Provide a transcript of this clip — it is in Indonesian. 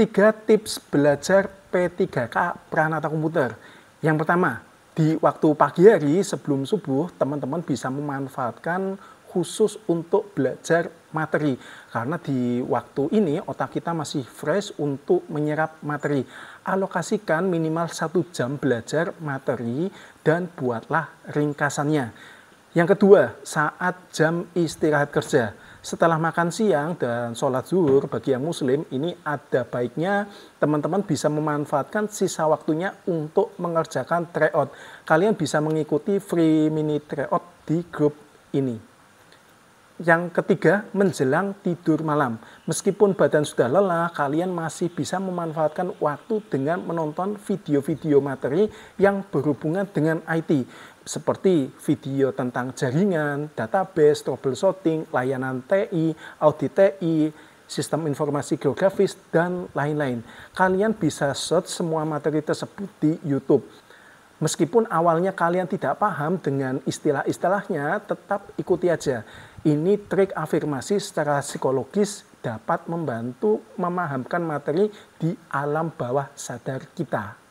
tiga tips belajar P3K Pranata Komputer. Yang pertama, di waktu pagi hari sebelum subuh, teman-teman bisa memanfaatkan khusus untuk belajar materi. Karena di waktu ini otak kita masih fresh untuk menyerap materi. Alokasikan minimal satu jam belajar materi dan buatlah ringkasannya. Yang kedua, saat jam istirahat kerja setelah makan siang dan sholat zuhur bagi yang muslim ini ada baiknya teman-teman bisa memanfaatkan sisa waktunya untuk mengerjakan tryout. Kalian bisa mengikuti free mini tryout di grup ini yang ketiga, menjelang tidur malam. Meskipun badan sudah lelah, kalian masih bisa memanfaatkan waktu dengan menonton video-video materi yang berhubungan dengan IT. Seperti video tentang jaringan, database, troubleshooting, layanan TI, audit TI, sistem informasi geografis, dan lain-lain. Kalian bisa search semua materi tersebut di YouTube Meskipun awalnya kalian tidak paham dengan istilah-istilahnya, tetap ikuti aja. Ini trik afirmasi secara psikologis dapat membantu memahamkan materi di alam bawah sadar kita.